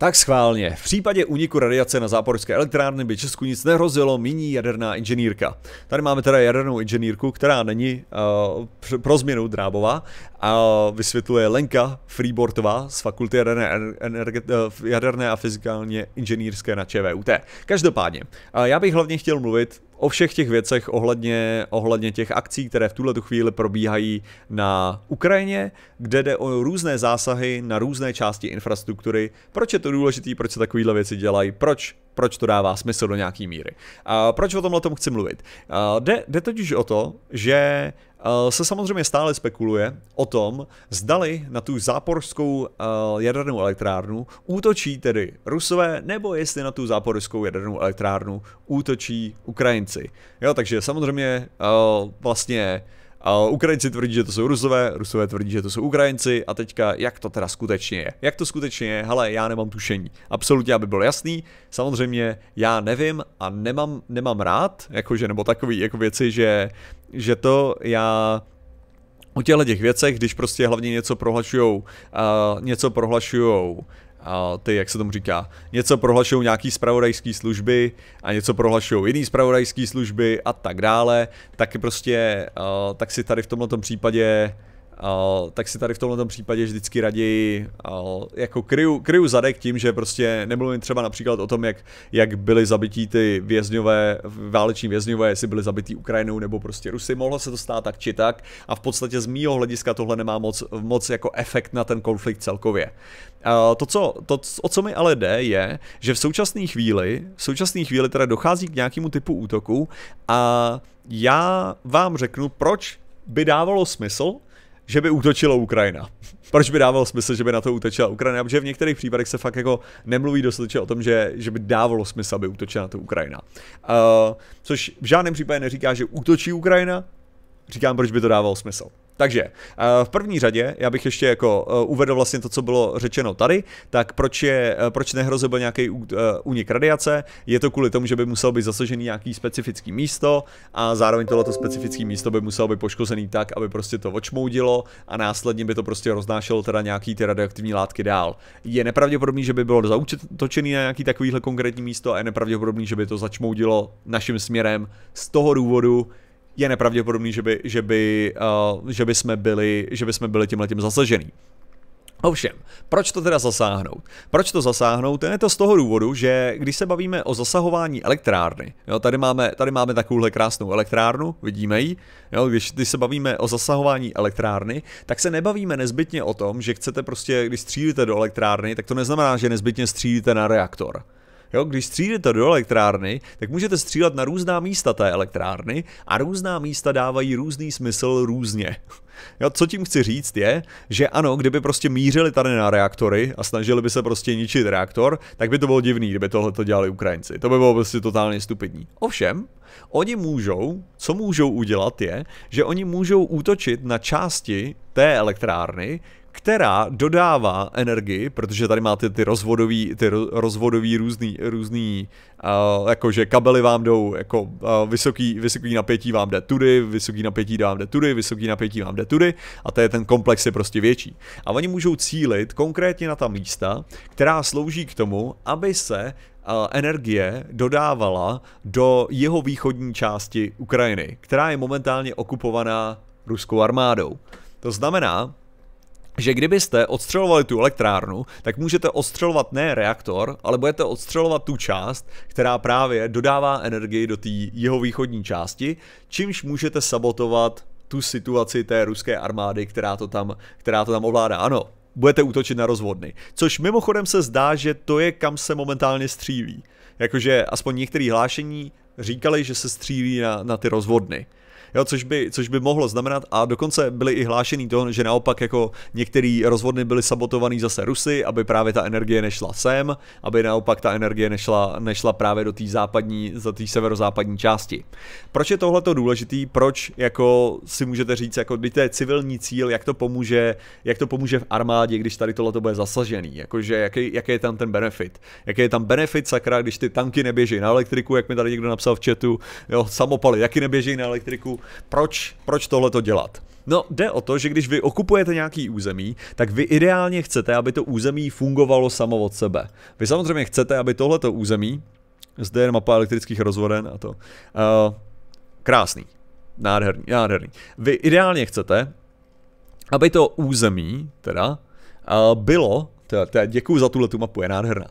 Tak schválně. V případě úniku radiace na záporské elektrárny by Česku nic nehrozilo, míní jaderná inženýrka. Tady máme teda jadernou inženýrku, která není uh, pro změnu drábová, a vysvětluje Lenka Freebortová z fakulty jaderné, energe, eh, jaderné a fyzikálně inženýrské na ČVUT. Každopádně, eh, já bych hlavně chtěl mluvit o všech těch věcech ohledně, ohledně těch akcí, které v tuhle chvíli probíhají na Ukrajině, kde jde o různé zásahy na různé části infrastruktury, proč je to důležité, proč se takovéhle věci dělají, proč proč to dává smysl do nějaký míry. A proč o tomhle tom chci mluvit? A eh, jde, jde totiž o to, že Eh, se samozřejmě stále spekuluje o tom, zdali na tu záporskou eh, jadernou elektrárnu útočí tedy Rusové, nebo jestli na tu záporskou jadernou elektrárnu útočí Ukrajinci. Jo, takže samozřejmě eh, vlastně Ukrajinci tvrdí, že to jsou Rusové, Rusové tvrdí, že to jsou Ukrajinci a teďka jak to teda skutečně je. Jak to skutečně je, hele, já nemám tušení. Absolutně, aby bylo jasný, samozřejmě já nevím a nemám, nemám rád, jakože, nebo takový jako věci, že, že to já o těchto těch věcech, když prostě hlavně něco prohlašujou, uh, něco prohlašujou a ty, jak se tomu říká, něco prohlašují nějaký zpravodajské služby a něco prohlašují jiný zpravodajské služby a tak dále, tak prostě, eh, tak si tady v tomto případě Eh, tak si tady v tomto případě vždycky raději eh, jako kryju, kryju zadek tím, že prostě nemluvím třeba například o tom, jak, jak byly zabití ty vězňové, váleční vězňové, jestli byly zabití Ukrajinou nebo prostě Rusy, mohlo se to stát tak či tak a v podstatě z mýho hlediska tohle nemá moc, moc jako efekt na ten konflikt celkově. Eh, to, co, to, o co mi ale jde, je, že v současné chvíli, v současné chvíli teda dochází k nějakému typu útoku a já vám řeknu, proč by dávalo smysl, že by útočila Ukrajina. Proč by dával smysl, že by na to útočila Ukrajina? Protože v některých případech se fakt jako nemluví dostatečně o tom, že, že by dávalo smysl, aby útočila na to Ukrajina. Uh, což v žádném případě neříká, že útočí Ukrajina, říkám, proč by to dávalo smysl. Takže eh, v první řadě, já bych ještě jako eh, uvedl vlastně to, co bylo řečeno tady, tak proč, je, eh, proč nehrozil nějaký únik radiace, je to kvůli tomu, že by musel být zasažený nějaký specifický místo a zároveň tohleto specifické místo by muselo být poškozený tak, aby prostě to očmoudilo a následně by to prostě roznášelo teda nějaký ty radioaktivní látky dál. Je nepravděpodobný, že by bylo zaučetočený na nějaký takovýhle konkrétní místo a je nepravděpodobný, že by to začmoudilo naším směrem z toho důvodu, je nepravděpodobný, že by, že by, uh, že by jsme byli, že by jsme byli tím zasažený. Ovšem, proč to teda zasáhnout? Proč to zasáhnout? Ten je to z toho důvodu, že když se bavíme o zasahování elektrárny, jo, tady máme, tady máme takovouhle krásnou elektrárnu, vidíme ji, jo, když, když se bavíme o zasahování elektrárny, tak se nebavíme nezbytně o tom, že chcete prostě, když střílíte do elektrárny, tak to neznamená, že nezbytně střílíte na reaktor. Jo, když střílíte do elektrárny, tak můžete střílet na různá místa té elektrárny a různá místa dávají různý smysl různě. Jo, co tím chci říct je, že ano, kdyby prostě mířili tady na reaktory a snažili by se prostě ničit reaktor, tak by to bylo divný, kdyby tohle to dělali Ukrajinci. To by bylo prostě totálně stupidní. Ovšem, oni můžou, co můžou udělat je, že oni můžou útočit na části té elektrárny, která dodává energii, protože tady máte ty rozvodový, ty rozvodový různý, různý uh, jakože kabely vám jdou, jako uh, vysoký, vysoký napětí vám jde tudy, vysoký napětí vám jde tudy, vysoký napětí vám jde tudy a to je ten komplex je prostě větší. A oni můžou cílit konkrétně na ta místa, která slouží k tomu, aby se eh, energie dodávala do jeho východní části Ukrajiny, která je momentálně okupovaná ruskou armádou. To znamená, že kdybyste odstřelovali tu elektrárnu, tak můžete odstřelovat ne reaktor, ale budete odstřelovat tu část, která právě dodává energii do té jeho východní části, čímž můžete sabotovat tu situaci té ruské armády, která to tam, která to tam ovládá. Ano, budete útočit na rozvodny. Což mimochodem se zdá, že to je kam se momentálně střílí. Jakože aspoň některé hlášení říkali, že se střílí na, na ty rozvodny jo, což, by, což by mohlo znamenat a dokonce byly i hlášený to, že naopak jako některé rozvodny byly sabotovaný zase Rusy, aby právě ta energie nešla sem, aby naopak ta energie nešla, nešla právě do té západní, za té severozápadní části. Proč je tohle to důležitý? Proč jako si můžete říct, jako když to je civilní cíl, jak to pomůže, jak to pomůže v armádě, když tady tohle bude zasažený, jakože jaký, jaký je tam ten benefit? Jaký je tam benefit, sakra, když ty tanky neběží na elektriku, jak mi tady někdo napsal v chatu, jo, samopaly, jaký neběží na elektriku, proč, proč tohle to dělat. No, jde o to, že když vy okupujete nějaký území, tak vy ideálně chcete, aby to území fungovalo samo od sebe. Vy samozřejmě chcete, aby tohleto území, zde je mapa elektrických rozvoden a to, uh, krásný, nádherný, nádherný. Vy ideálně chcete, aby to území, teda, uh, bylo Děkuji za tuhle tu mapu, je nádherná.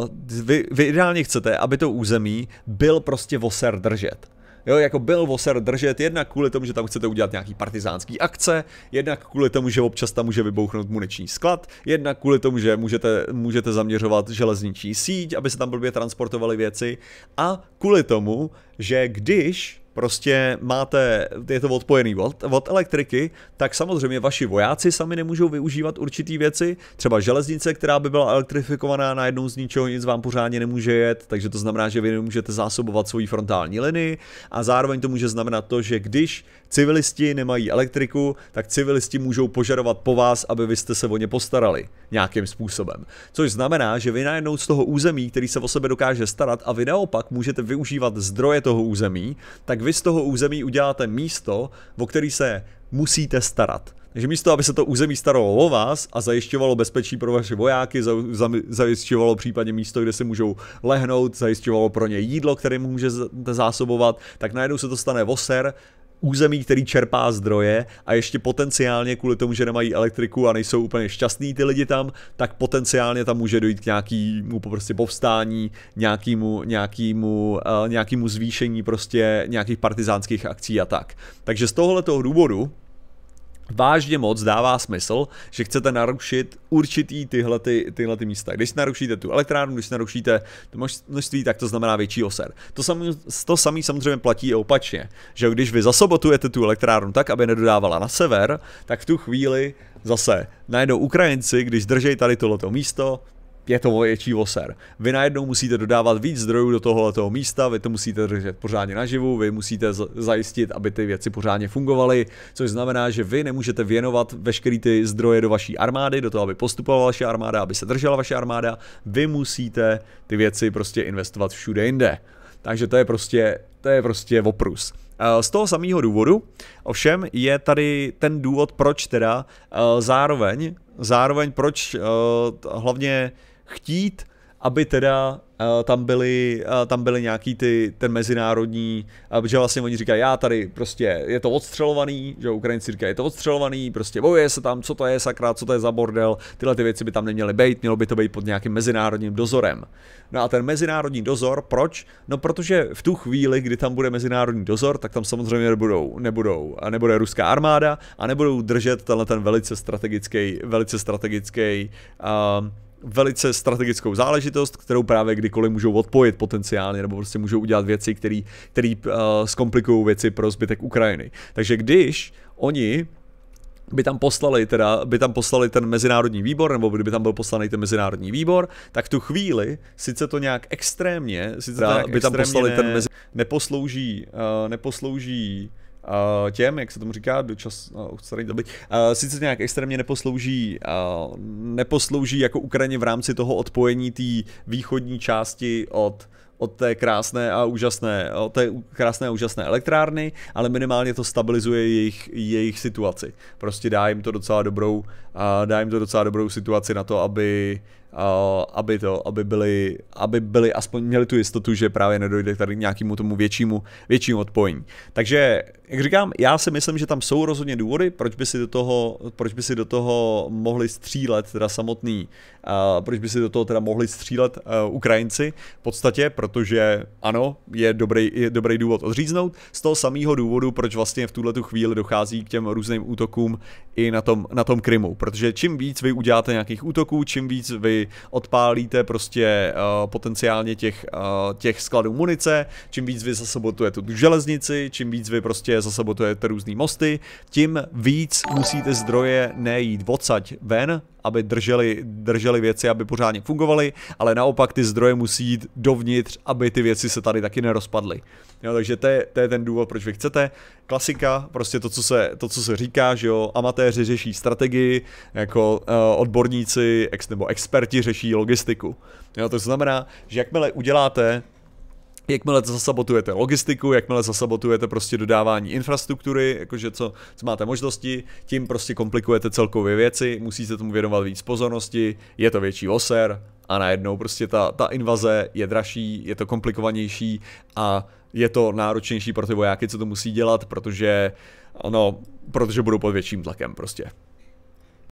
Uh, vy, vy ideálně chcete, aby to území byl prostě voser držet. Jo, jako byl Voser držet, jednak kvůli tomu, že tam chcete udělat nějaký partizánský akce, jednak kvůli tomu, že občas tam může vybouchnout muniční sklad, jednak kvůli tomu, že můžete, můžete zaměřovat železniční síť, aby se tam blbě transportovaly věci a kvůli tomu, že když prostě máte, je to odpojený od, od elektriky, tak samozřejmě vaši vojáci sami nemůžou využívat určitý věci, třeba železnice, která by byla elektrifikovaná, najednou z ničeho nic vám pořádně nemůže jet, takže to znamená, že vy nemůžete zásobovat svoji frontální linii a zároveň to může znamenat to, že když civilisti nemají elektriku, tak civilisti můžou požadovat po vás, aby vy jste se o ně postarali nějakým způsobem. Což znamená, že vy najednou z toho území, který se o sebe dokáže starat a vy naopak můžete využívat zdroje toho území, tak vy vy z toho území uděláte místo, o který se musíte starat. Takže místo, aby se to území staralo o vás a zajišťovalo bezpečí pro vaše vojáky, za, za, zajišťovalo případně místo, kde si můžou lehnout, zajišťovalo pro ně jídlo, které můžete zásobovat, tak najednou se to stane voser území, který čerpá zdroje a ještě potenciálně kvůli tomu, že nemají elektriku a nejsou úplně šťastní ty lidi tam, tak potenciálně tam může dojít k nějakému prostě povstání, nějakému, nějakému, eh, nějakému zvýšení prostě nějakých partizánských akcí a tak. Takže z tohoto důvodu vážně moc dává smysl, že chcete narušit určitý tyhle, ty, tyhle ty místa. Když narušíte tu elektrárnu, když narušíte to množství, tak to znamená větší oser. To samý, to samý samozřejmě platí i opačně, že když vy zasobotujete tu elektrárnu tak, aby nedodávala na sever, tak v tu chvíli zase najednou Ukrajinci, když držejí tady tohleto místo, je to větší voser. Vy najednou musíte dodávat víc zdrojů do tohoto místa, vy to musíte držet pořádně naživu, vy musíte zajistit, aby ty věci pořádně fungovaly, což znamená, že vy nemůžete věnovat veškeré ty zdroje do vaší armády, do toho, aby postupovala vaše armáda, aby se držela vaše armáda, vy musíte ty věci prostě investovat všude jinde. Takže to je prostě, to je prostě oprus. Eh, z toho samého důvodu, ovšem, je tady ten důvod, proč teda eh, zároveň, zároveň proč eh, hlavně chtít, aby teda uh, tam byly, uh, tam byly nějaký ty, ten mezinárodní, uh, že vlastně oni říkají, já tady prostě, je to odstřelovaný, že Ukrajinci říkají, je to odstřelovaný, prostě bojuje se tam, co to je sakra, co to je za bordel, tyhle ty věci by tam neměly být, mělo by to být pod nějakým mezinárodním dozorem. No a ten mezinárodní dozor, proč? No protože v tu chvíli, kdy tam bude mezinárodní dozor, tak tam samozřejmě nebudou, nebudou, a nebude ruská armáda a nebudou držet tenhle ten velice strategický, velice strategický uh, velice strategickou záležitost, kterou právě kdykoliv můžou odpojit potenciálně, nebo prostě můžou udělat věci, které uh, eh, zkomplikují věci pro zbytek Ukrajiny. Takže když oni by tam poslali teda, by tam poslali ten mezinárodní výbor, nebo kdyby tam byl poslaný ten mezinárodní výbor, tak tu chvíli, sice to nějak extrémně, sice to nějak by extrémně tam poslali ne... ten mezi... neposlouží, uh, neposlouží uh, těm, jak se tomu říká, dočas no, uh, starý doby, uh, eh, sice nějak extrémně neposlouží, uh, neposlouží jako Ukrajině v rámci toho odpojení té východní části od od té krásné a úžasné, od té krásné a úžasné elektrárny, ale minimálně to stabilizuje jejich, jejich situaci. Prostě dá jim to docela dobrou, a dá jim to docela dobrou situaci na to, aby Eh, aby to, aby byli, aby byli aspoň měli tu jistotu, že právě nedojde tady nějakému tomu většímu, většímu odpojení. Takže, jak říkám, já si myslím, že tam jsou rozhodně důvody, proč by si do toho, proč by si do toho mohli střílet teda samotný, eh, proč by si do toho teda mohli střílet eh, Ukrajinci v podstatě, protože ano, je dobrý, je dobrý důvod odříznout. Z toho samého důvodu, proč vlastně v tuhle chvíli dochází k těm různým útokům i na tom, na tom Krymu, protože čím víc vy uděláte nějakých útoků, čím víc vy odpálíte prostě uh, potenciálně těch, uh, těch skladů munice, čím víc vy zasobotujete tu železnici, čím víc vy prostě zasobotujete různé mosty, tím víc musíte zdroje nejít odsaď ven, aby drželi, drželi věci, aby pořádně fungovaly, ale naopak ty zdroje musí jít dovnitř, aby ty věci se tady taky nerozpadly. Jo, takže to je, to je ten důvod, proč vy chcete. Klasika, prostě to, co se, to, co se říká, že jo, amatéři řeší strategii, jako uh, odborníci ex, nebo experti řeší logistiku. Jo, to znamená, že jakmile uděláte jakmile zasabotujete logistiku, jakmile zasabotujete prostě dodávání infrastruktury, jakože co, co máte možnosti, tím prostě komplikujete celkově věci, musíte tomu věnovat víc pozornosti, je to větší oser a najednou prostě ta, ta invaze je dražší, je to komplikovanější a je to náročnější pro ty vojáky, co to musí dělat, protože ano, protože budou pod větším tlakem prostě.